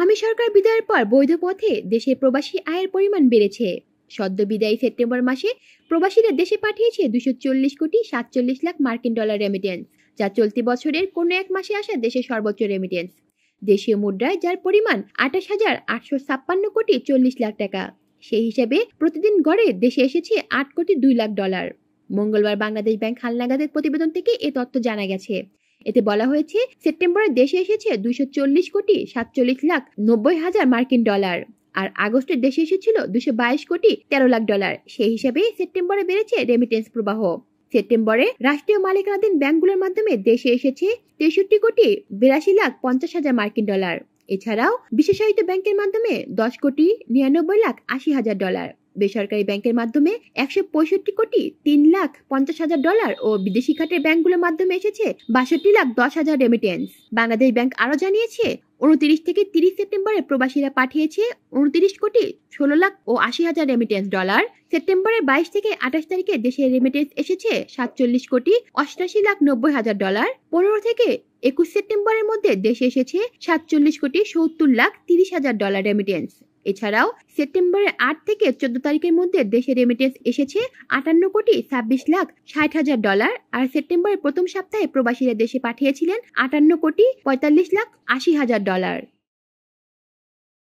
আমি সরকার বিদায়ের পর বৈধ পথে দেশে প্রবাসী আয়ের পরিমাণ বেড়েছে সদ্য বিদায়ী সেপ্টেম্বর মাসে প্রবাসীদের দেশে পাঠিয়েছে দুশো চল্লিশ কোটি সাতচল্লিশ লাখ মার্কিন ডলার রেমিটেন্স যা চলতি বছরের কোনো এক মাসে আসা দেশের সর্বোচ্চ রেমিটেন্স দেশীয় মুদ্রায় যার পরিমাণ আঠাশ হাজার আটশো ছাপ্পান্ন কোটি চল্লিশ লাখ টাকা সেই হিসাবে প্রতিদিন গড়ে দেশে এসেছে আট কোটি দুই লাখ ডলার মঙ্গলবার বাংলাদেশ ব্যাংক হালনাগাদের প্রতিবেদন থেকে এ তথ্য জানা গেছে এতে বলা হয়েছে সেপ্টেম্বরে দেশে এসেছে দুইশো কোটি সাতচল্লিশ লাখ নব্বই হাজার মার্কিন ডলার আর আগস্টের দেশে এসেছিল দুশো কোটি তেরো লাখ ডলার সেই হিসাবে সেপ্টেম্বরে বেড়েছে রেমিটেন্স প্রবাহ সেপ্টেম্বরে রাষ্ট্রীয় মালিকানাধীন ব্যাংকগুলোর মাধ্যমে দেশে এসেছে তেষট্টি কোটি বিরাশি লাখ পঞ্চাশ হাজার মার্কিন ডলার এছাড়াও বিশেষায়িত ব্যাংকের মাধ্যমে দশ কোটি নিরানব্বই লাখ আশি হাজার ডলার বেসরকারি ব্যাংকের মাধ্যমে একশো পঁয়ষট্টি কোটি তিন লাখ পঞ্চাশ হাজার ডলার ও বিদেশি খাতের ব্যাংকগুলোর মাধ্যমে এসেছে বাষট্টি লাখ দশ হাজার রেমিটেন্স বাংলাদেশ ব্যাংক আরও জানিয়েছে উনত্রিশ থেকে তিরিশ সেপ্টেম্বরে প্রবাসীরা পাঠিয়েছে উনত্রিশ কোটি ষোলো লাখ ও আশি হাজার রেমিটেন্স ডলার সেপ্টেম্বরের বাইশ থেকে আঠাশ তারিখে দেশের রেমিটেন্স এসেছে সাতচল্লিশ কোটি অষ্টাশি লাখ নব্বই হাজার ডলার পনেরো থেকে একুশ সেপ্টেম্বরের মধ্যে দেশে এসেছে সাতচল্লিশ কোটি সত্তর লাখ তিরিশ হাজার ডলার রেমিটেন্স এছাড়াও সেপ্টেম্বরের আট থেকে চোদ্দ তারিখের মধ্যে দেশে রেমিটেন্স এসেছে আটান্ন কোটি ছাব্বিশ লাখ ষাট হাজার ডলার আর সেপ্টেম্বরের প্রথম সপ্তাহে প্রবাসীরা দেশে পাঠিয়েছিলেন আটান্ন কোটি পঁয়তাল্লিশ লাখ আশি হাজার ডলার